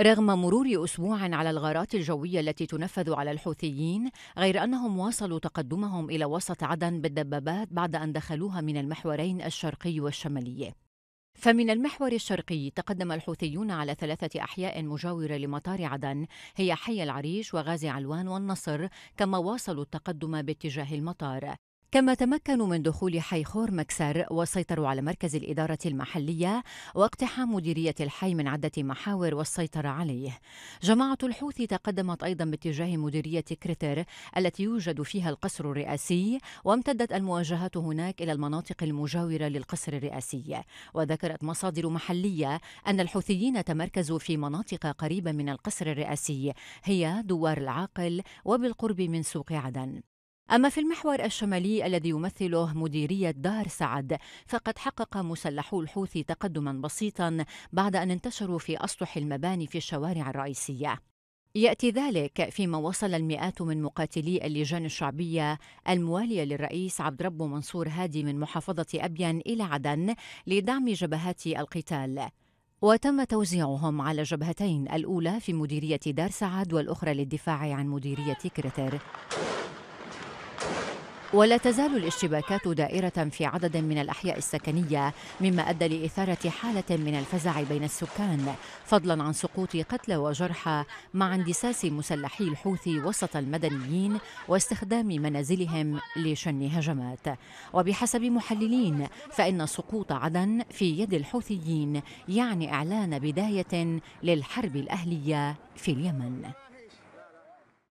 رغم مرور أسبوع على الغارات الجوية التي تنفذ على الحوثيين غير أنهم واصلوا تقدمهم إلى وسط عدن بالدبابات بعد أن دخلوها من المحورين الشرقي والشمالي فمن المحور الشرقي تقدم الحوثيون على ثلاثة أحياء مجاورة لمطار عدن هي حي العريش وغازي علوان والنصر كما واصلوا التقدم باتجاه المطار كما تمكنوا من دخول حي خور مكسر وسيطروا على مركز الإدارة المحلية واقتحام مديرية الحي من عدة محاور والسيطرة عليه جماعة الحوثي تقدمت أيضا باتجاه مديرية كريتر التي يوجد فيها القصر الرئاسي وامتدت المواجهات هناك إلى المناطق المجاورة للقصر الرئاسي وذكرت مصادر محلية أن الحوثيين تمركزوا في مناطق قريبة من القصر الرئاسي هي دوار العاقل وبالقرب من سوق عدن أما في المحور الشمالي الذي يمثله مديرية دار سعد فقد حقق مسلحو الحوثي تقدما بسيطا بعد أن انتشروا في أسطح المباني في الشوارع الرئيسية يأتي ذلك فيما وصل المئات من مقاتلي اللجان الشعبية الموالية للرئيس عبد ربه منصور هادي من محافظة أبين إلى عدن لدعم جبهات القتال وتم توزيعهم على جبهتين الأولى في مديرية دار سعد والأخرى للدفاع عن مديرية كرتر ولا تزال الاشتباكات دائرة في عدد من الأحياء السكنية مما أدى لإثارة حالة من الفزع بين السكان فضلا عن سقوط قتلى وجرحى مع اندساس مسلحي الحوثي وسط المدنيين واستخدام منازلهم لشن هجمات وبحسب محللين فإن سقوط عدن في يد الحوثيين يعني إعلان بداية للحرب الأهلية في اليمن